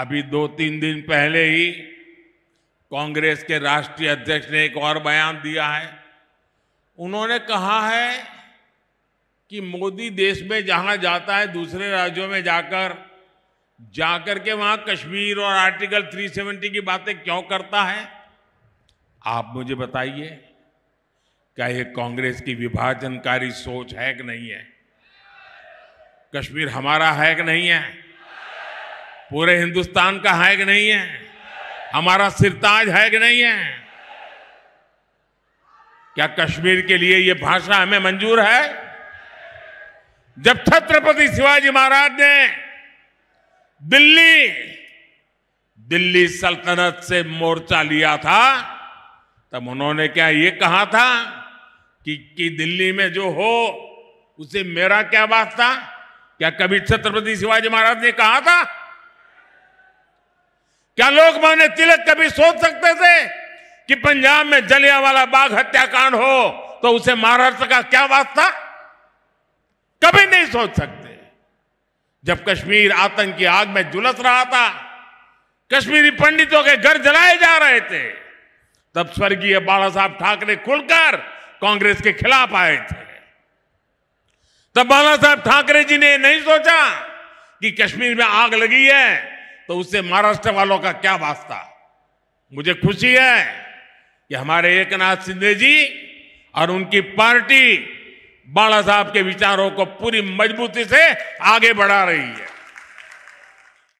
अभी दो तीन दिन पहले ही कांग्रेस के राष्ट्रीय अध्यक्ष ने एक और बयान दिया है उन्होंने कहा है कि मोदी देश में जहां जाता है दूसरे राज्यों में जाकर जाकर के वहां कश्मीर और आर्टिकल 370 की बातें क्यों करता है आप मुझे बताइए क्या ये कांग्रेस की विभाजनकारी सोच है कि नहीं है कश्मीर हमारा है कि नहीं है पूरे हिंदुस्तान का है कि नहीं है हमारा सिरताज है कि नहीं है क्या कश्मीर के लिए ये भाषा हमें मंजूर है जब छत्रपति शिवाजी महाराज ने दिल्ली दिल्ली सल्तनत से मोर्चा लिया था तब उन्होंने क्या ये कहा था कि, कि दिल्ली में जो हो उसे मेरा क्या वास्ता क्या कभी छत्रपति शिवाजी महाराज ने कहा था क्या लोकमान्य तिलक कभी सोच सकते थे कि पंजाब में जलियावाला बाग हत्याकांड हो तो उसे महाराष्ट्र का क्या वास्ता कभी नहीं सोच सकते जब कश्मीर आतंक की आग में झुलस रहा था कश्मीरी पंडितों के घर जलाए जा रहे थे तब स्वर्गीय बाला साहब ठाकरे खुलकर कांग्रेस के खिलाफ आए थे तब बाला साहब ठाकरे जी ने नहीं सोचा कि कश्मीर में आग लगी है तो उससे महाराष्ट्र वालों का क्या वास्ता मुझे खुशी है कि हमारे एकनाथ शिंदे जी और उनकी पार्टी बाला साहब के विचारों को पूरी मजबूती से आगे बढ़ा रही है